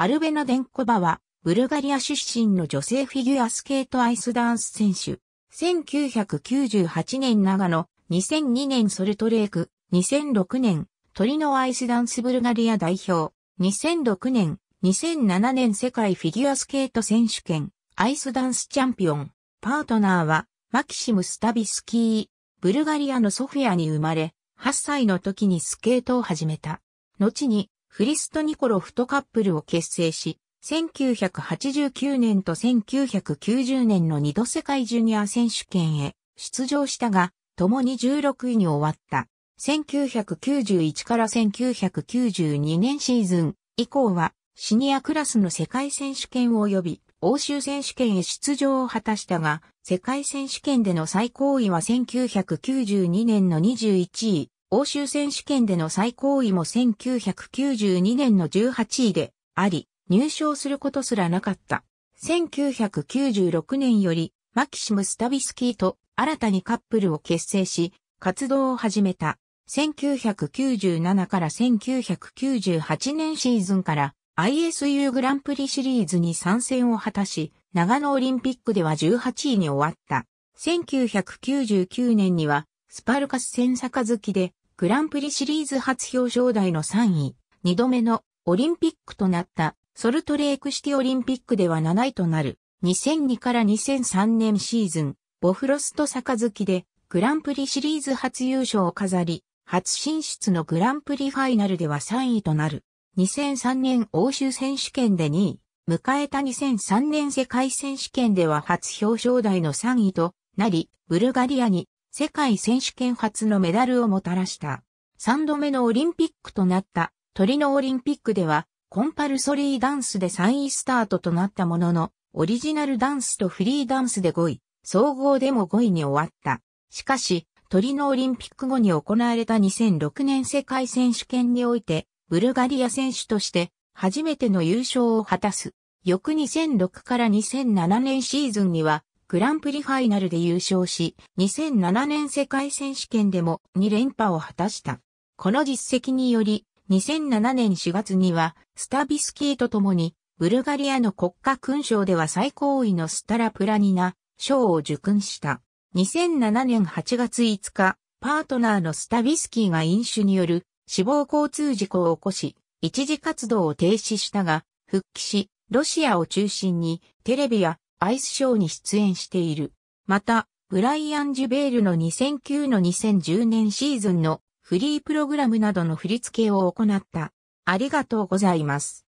アルベナデンコバは、ブルガリア出身の女性フィギュアスケートアイスダンス選手。1998年長野、2002年ソルトレーク、2006年、トリノアイスダンスブルガリア代表、2006年、2007年世界フィギュアスケート選手権、アイスダンスチャンピオン。パートナーは、マキシム・スタビスキー。ブルガリアのソフィアに生まれ、8歳の時にスケートを始めた。後に、フリスト・ニコロフとカップルを結成し、1989年と1990年の2度世界ジュニア選手権へ出場したが、共に16位に終わった。1991から1992年シーズン以降はシニアクラスの世界選手権及び欧州選手権へ出場を果たしたが、世界選手権での最高位は1992年の21位、欧州選手権での最高位も1992年の18位であり、入賞することすらなかった。1996年より、マキシム・スタビスキーと新たにカップルを結成し、活動を始めた。1997から1998年シーズンから ISU グランプリシリーズに参戦を果たし、長野オリンピックでは18位に終わった。1999年にはスパルカス戦月でグランプリシリーズ初表彰台の3位、2度目のオリンピックとなったソルトレークシティオリンピックでは7位となる2002から2003年シーズン、ボフロスト杯でグランプリシリーズ初優勝を飾り、初進出のグランプリファイナルでは3位となる。2003年欧州選手権で2位、迎えた2003年世界選手権では初表彰台の3位となり、ブルガリアに世界選手権初のメダルをもたらした。3度目のオリンピックとなったトリノオリンピックではコンパルソリーダンスで3位スタートとなったものの、オリジナルダンスとフリーダンスで5位、総合でも5位に終わった。しかし、トリノオリンピック後に行われた2006年世界選手権において、ブルガリア選手として初めての優勝を果たす。翌2006から2007年シーズンにはグランプリファイナルで優勝し、2007年世界選手権でも2連覇を果たした。この実績により、2007年4月には、スタビスキーと共に、ブルガリアの国家勲章では最高位のスタラプラニナ賞を受勲した。2007年8月5日、パートナーのスタビスキーが飲酒による死亡交通事故を起こし、一時活動を停止したが、復帰し、ロシアを中心にテレビやアイスショーに出演している。また、ブライアン・ジュベールの2009の2010年シーズンのフリープログラムなどの振り付けを行った。ありがとうございます。